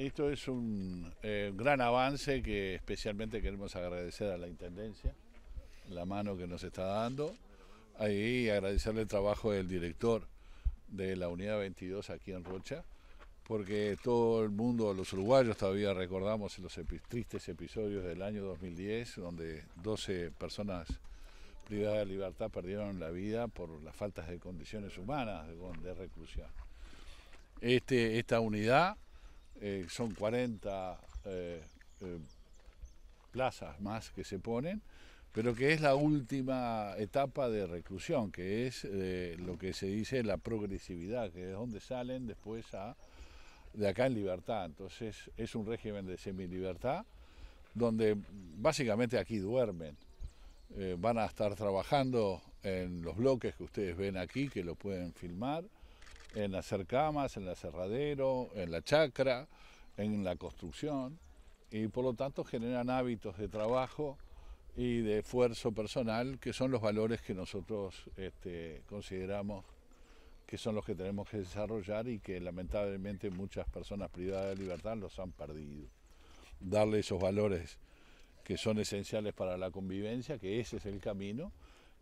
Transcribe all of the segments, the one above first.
Esto es un eh, gran avance que especialmente queremos agradecer a la Intendencia, la mano que nos está dando, y agradecerle el trabajo del director de la Unidad 22 aquí en Rocha, porque todo el mundo, los uruguayos todavía recordamos los tristes episodios del año 2010, donde 12 personas privadas de libertad perdieron la vida por las faltas de condiciones humanas de, de reclusión. Este, esta unidad eh, son 40 eh, eh, plazas más que se ponen, pero que es la última etapa de reclusión, que es lo que se dice la progresividad, que es donde salen después de acá en libertad. Entonces es un régimen de semilibertad donde básicamente aquí duermen. van a estar trabajando en los bloques que ustedes ven aquí, que lo pueden filmar en hacer camas, en la aserradero, en la chacra, en la construcción, y por lo tanto generan hábitos de trabajo y de esfuerzo personal, que son los valores que nosotros este, consideramos que son los que tenemos que desarrollar y que lamentablemente muchas personas privadas de libertad los han perdido. Darle esos valores que son esenciales para la convivencia, que ese es el camino,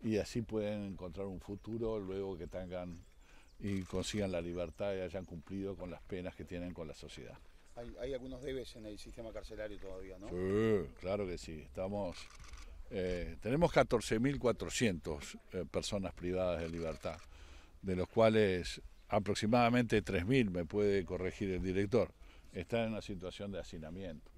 y así pueden encontrar un futuro luego que tengan y consigan la libertad y hayan cumplido con las penas que tienen con la sociedad. Hay, algunos debes en el sistema carcelario todavía, ¿no? Sí, claro que sí. Estamos, eh, tenemos 14.400 eh, personas privadas de libertad, de los cuales aproximadamente 3.000, me puede corregir el director, están en una situación de hacinamiento.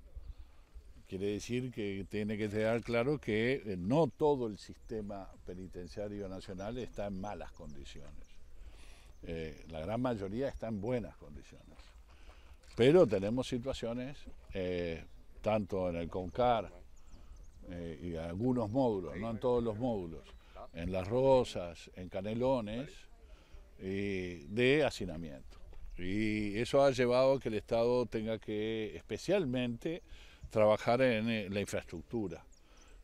Quiere decir que tiene que quedar claro que eh, no todo el sistema penitenciario nacional está en malas condiciones. Eh, la gran mayoría está en buenas condiciones. Pero tenemos situaciones, eh, tanto en el CONCAR eh, y algunos módulos, no en todos los módulos, en Las Rosas, en Canelones, de hacinamiento. Y eso ha llevado a que el Estado tenga que especialmente trabajar en la infraestructura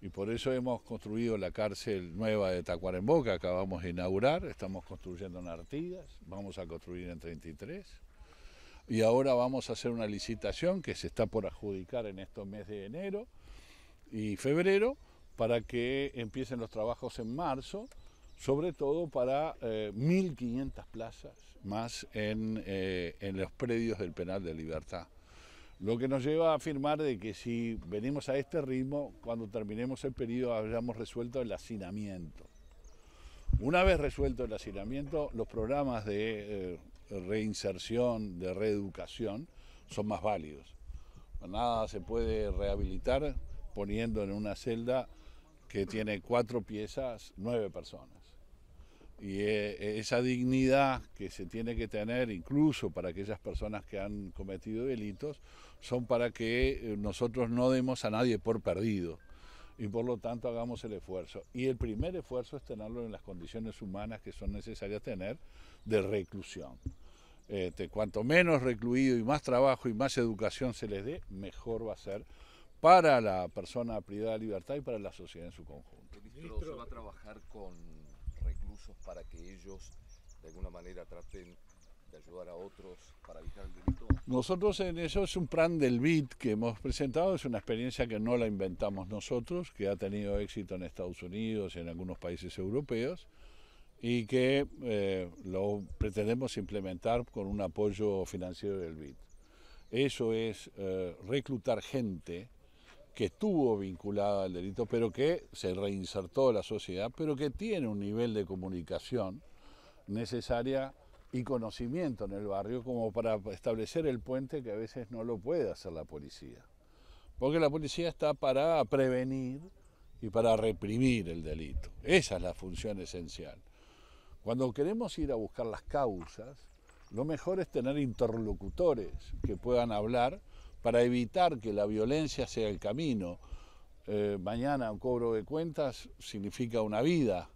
y por eso hemos construido la cárcel nueva de Tacuarembó que acabamos de inaugurar, estamos construyendo en Artigas, vamos a construir en 33 y ahora vamos a hacer una licitación que se está por adjudicar en estos meses de enero y febrero para que empiecen los trabajos en marzo, sobre todo para 1.500 eh, plazas más eh, en los predios del penal de libertad. Lo que nos lleva a afirmar de que si venimos a este ritmo, cuando terminemos el periodo hayamos resuelto el hacinamiento. Una vez resuelto el hacinamiento, los programas de eh, reinserción, de reeducación, son más válidos. Nada se puede rehabilitar poniendo en una celda que tiene cuatro piezas nueve personas. Y eh, esa dignidad que se tiene que tener incluso para aquellas personas que han cometido delitos, son para que eh, nosotros no demos a nadie por perdido y por lo tanto hagamos el esfuerzo. Y el primer esfuerzo es tenerlo en las condiciones humanas que son necesarias tener de reclusión. Este, cuanto menos recluido y más trabajo y más educación se les dé, mejor va a ser para la persona privada de libertad y para la sociedad en su conjunto. ¿se va a trabajar con reclusos para que ellos de alguna manera traten de ayudar a otros para evitar el delito? Nosotros en eso es un plan del BID que hemos presentado, es una experiencia que no la inventamos nosotros, que ha tenido éxito en Estados Unidos y en algunos países europeos y que eh, lo pretendemos implementar con un apoyo financiero del BID. Eso es eh, reclutar gente que estuvo vinculada al delito, pero que se reinsertó en la sociedad, pero que tiene un nivel de comunicación necesaria y conocimiento en el barrio como para establecer el puente que a veces no lo puede hacer la policía. Porque la policía está para prevenir y para reprimir el delito. Esa es la función esencial. Cuando queremos ir a buscar las causas, lo mejor es tener interlocutores que puedan hablar para evitar que la violencia sea el camino. Eh, mañana un cobro de cuentas significa una vida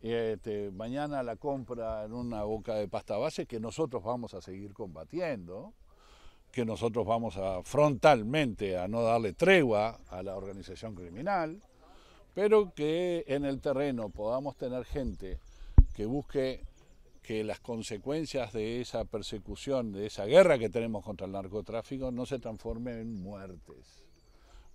este, mañana la compra en una boca de pasta base que nosotros vamos a seguir combatiendo, que nosotros vamos a frontalmente a no darle tregua a la organización criminal, pero que en el terreno podamos tener gente que busque que las consecuencias de esa persecución, de esa guerra que tenemos contra el narcotráfico, no se transformen en muertes.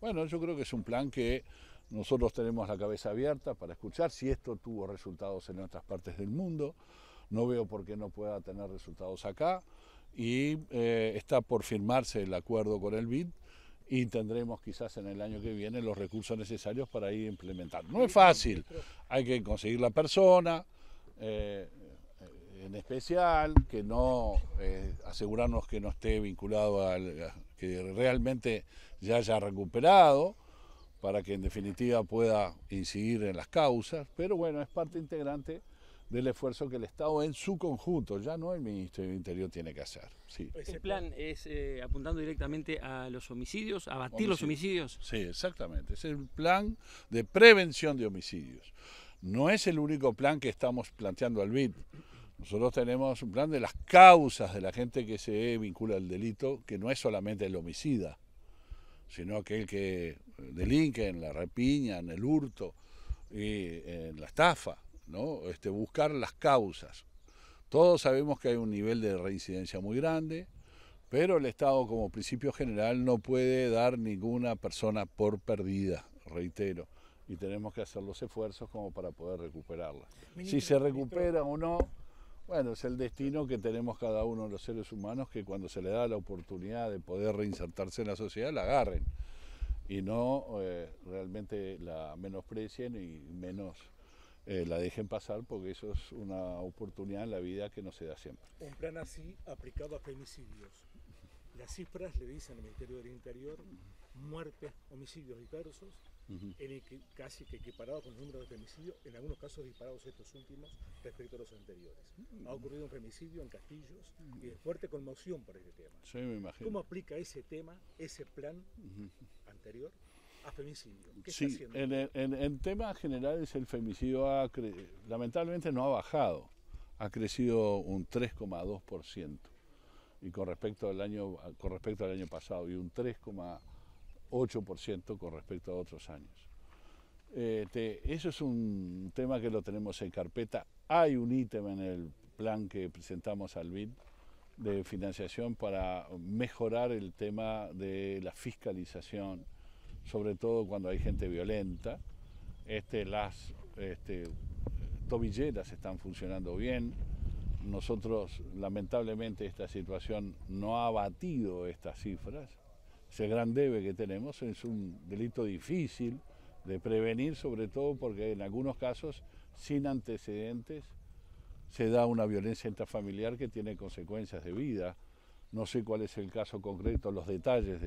Bueno, yo creo que es un plan que nosotros tenemos la cabeza abierta para escuchar si esto tuvo resultados en otras partes del mundo. No veo por qué no pueda tener resultados acá. Y eh, está por firmarse el acuerdo con el BID y tendremos quizás en el año que viene los recursos necesarios para ir implementar. No es fácil, hay que conseguir la persona. Eh, eh, en especial, que no asegurarnos que no esté vinculado al que realmente ya haya recuperado para que en definitiva pueda incidir en las causas, pero bueno, es parte integrante del esfuerzo que el Estado en su conjunto, ya no el Ministerio del Interior, tiene que hacer. Sí. plan es eh, apuntando directamente a los homicidios, a abatir los homicidios. Sí, exactamente. Es el plan de prevención de homicidios. No es el único plan que estamos planteando al BID. Nosotros tenemos un plan de las causas de la gente que se vincula al delito, que no es solamente el homicida, sino aquel que delinquen la rapiña, el hurto, y en la estafa, ¿no? Este, buscar las causas. Todos sabemos que hay un nivel de reincidencia muy grande, pero el Estado como principio general no puede dar ninguna persona por perdida, reitero, y tenemos que hacer los esfuerzos como para poder recuperarla. si se recupera o no, bueno, es el destino que tenemos cada uno de los seres humanos que cuando se le da la oportunidad de poder reinsertarse en la sociedad, la agarren y no eh, realmente la menosprecien y menos eh, la dejen pasar porque eso es una oportunidad en la vida que no se da siempre. Un plan así aplicado a femicidios. Las cifras le dicen al Ministerio del Interior muertes, homicidios diversos en casi que equiparado con el número de femicidios, en algunos casos disparados estos últimos respecto a los anteriores. Mm. Ha ocurrido un femicidio en Castillos mm. y es fuerte conmoción por este tema. ¿Cómo aplica ese tema, ese plan anterior? A femicidio. ¿Qué está haciendo? En, temas generales el femicidio ha lamentablemente no ha bajado, ha crecido un 3,2% y con respecto al año con respecto al año pasado y un 3,2% 8% con respecto a otros años. Este, eso es un tema que lo tenemos en carpeta. Hay un ítem en el plan que presentamos al BID de financiación para mejorar el tema de la fiscalización, sobre todo cuando hay gente violenta. Este, las este, tobilleras están funcionando bien. Nosotros, lamentablemente, esta situación no ha batido estas cifras ese gran debe que tenemos. Es un delito difícil de prevenir, sobre todo porque en algunos casos, sin antecedentes, se da una violencia intrafamiliar que tiene consecuencias de vida. No sé cuál es el caso concreto, los detalles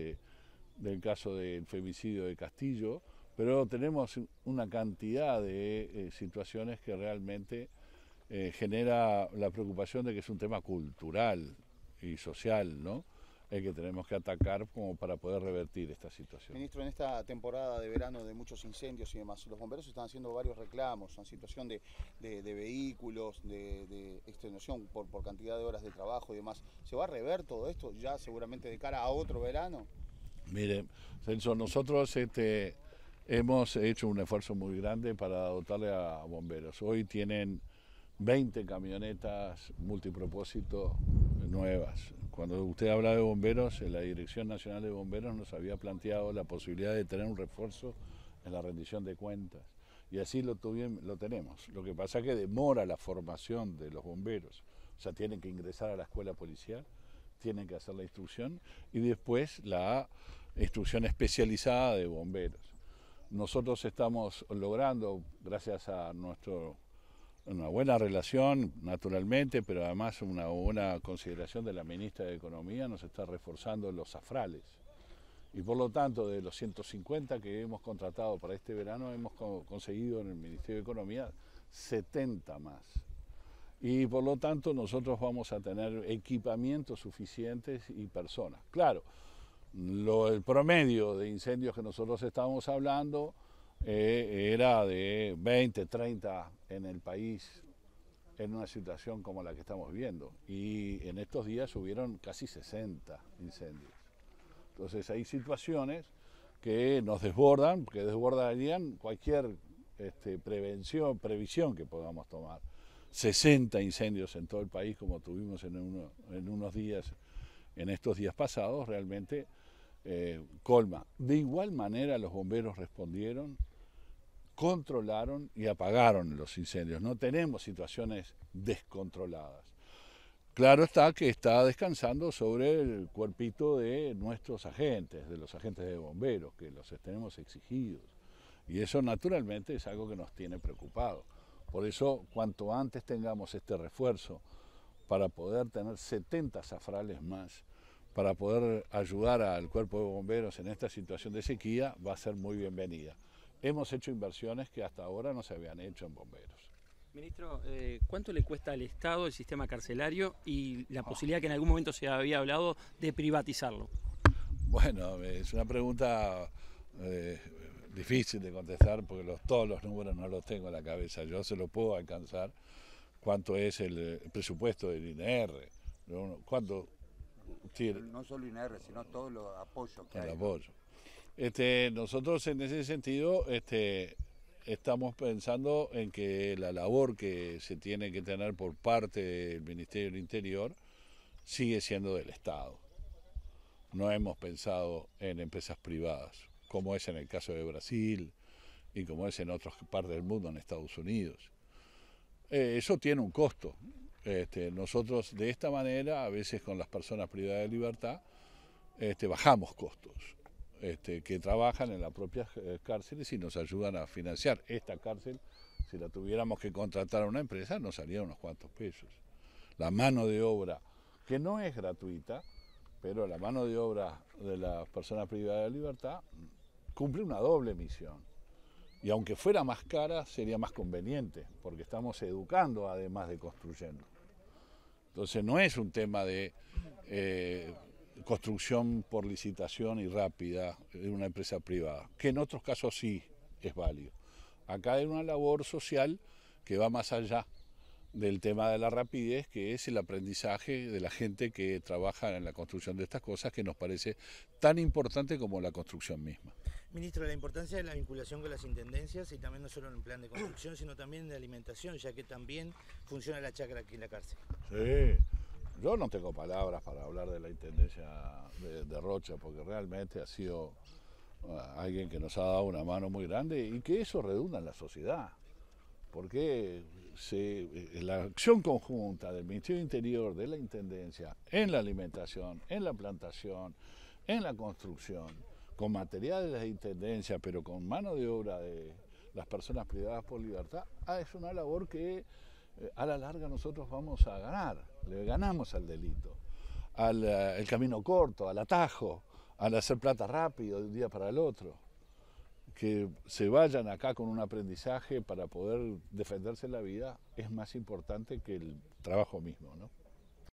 del caso del femicidio de Castillo, pero tenemos una cantidad de eh, situaciones que realmente eh, genera la preocupación de que es un tema cultural y social, ¿no? es que tenemos que atacar como para poder revertir esta situación. Ministro, en esta temporada de verano de muchos incendios y demás, los bomberos están haciendo varios reclamos en situación de, vehículos, de, de extenuación por, por cantidad de horas de trabajo y demás. ¿Se va a rever todo esto ya seguramente de cara a otro verano? Mire, Censo, nosotros este, hemos hecho un esfuerzo muy grande para dotarle a bomberos. Hoy tienen 20 camionetas multipropósito nuevas. Cuando usted habla de bomberos, eh, la Dirección Nacional de Bomberos nos había planteado la posibilidad de tener un refuerzo en la rendición de cuentas. Y así lo, tuvimos, lo tenemos. Lo que pasa es que demora la formación de los bomberos. O sea, tienen que ingresar a la escuela policial, tienen que hacer la instrucción y después la instrucción especializada de bomberos. Nosotros estamos logrando, gracias a nuestro una buena relación, naturalmente, pero además una buena consideración de la ministra de Economía nos está reforzando los afrales. Y por lo tanto, de los 150 que hemos contratado para este verano, hemos conseguido en el Ministerio de Economía 70 más. Y por lo tanto, nosotros vamos a tener equipamientos suficientes y personas. Claro, el promedio de incendios que nosotros estamos hablando eh, era de 20, 30 en el país en una situación como la que estamos viendo Y en estos días hubieron casi 60 incendios. Entonces hay situaciones que nos desbordan, que desbordarían cualquier este, prevención, previsión que podamos tomar. 60 incendios en todo el país, como tuvimos en, en unos días, en estos días pasados, realmente eh, colma. De igual manera los bomberos respondieron, controlaron y apagaron los incendios. No tenemos situaciones descontroladas. Claro está que está descansando sobre el cuerpito de nuestros agentes, de los agentes de bomberos, que los tenemos exigidos. Y eso naturalmente es algo que nos tiene preocupado. Por eso, cuanto antes tengamos este refuerzo para poder tener 70 safrales más, para poder ayudar al cuerpo de bomberos en esta situación de sequía va a ser muy bienvenida. Hemos hecho inversiones que hasta ahora no se habían hecho en bomberos. Ministro, eh, ¿cuánto le cuesta al Estado el sistema carcelario y la ah. posibilidad que en algún momento se había hablado de privatizarlo? Bueno, eh, es una pregunta eh, difícil de contestar porque los, todos los números no los tengo en la cabeza. Yo se lo puedo alcanzar. ¿Cuánto es el, presupuesto del INR? ¿Cuánto, eh, no solo INR, sino todos los apoyos que hay. Apoyo. Este, nosotros en ese sentido este, estamos pensando en que la labor que se tiene que tener por parte del Ministerio del Interior sigue siendo del Estado. No hemos pensado en empresas privadas, como es en el caso de Brasil y como es en otras partes del mundo, en Estados Unidos. Eh, eso tiene un costo este, nosotros de esta manera, a veces con las personas privadas de libertad, este, bajamos costos este, que trabajan en las propias eh, cárceles y nos ayudan a financiar esta cárcel. Si la tuviéramos que contratar a una empresa, nos salían unos cuantos pesos. La mano de obra, que no es gratuita, pero la mano de obra de las personas privadas de libertad cumple una doble misión. Y aunque fuera más cara, sería más conveniente, porque estamos educando además de construyendo. Entonces no es un tema de eh, construcción por licitación y rápida en una empresa privada, que en otros casos sí es válido. Acá hay una labor social que va más allá del tema de la rapidez, que es el aprendizaje de la gente que trabaja en la construcción de estas cosas, que nos parece tan importante como la construcción misma. Ministro, la importancia de la vinculación con las intendencias y también no solo en el plan de construcción, sino también de alimentación, ya que también funciona la chacra aquí en la cárcel. Sí, yo no tengo palabras para hablar de la intendencia de, Rocha, porque realmente ha sido ah, alguien que nos ha dado una mano muy grande y que eso redunda en la sociedad. Porque eh, la acción conjunta del Ministerio Interior, de la Intendencia, en la alimentación, en la plantación, en la construcción, con materiales de intendencia, pero con mano de obra de las personas privadas por libertad, ah, es una labor que eh, a la larga nosotros vamos a ganar, le ganamos al delito, al eh, el camino corto, al atajo, al hacer plata rápido de un día para el otro que se vayan acá con un aprendizaje para poder defenderse la vida es más importante que el trabajo mismo, ¿no?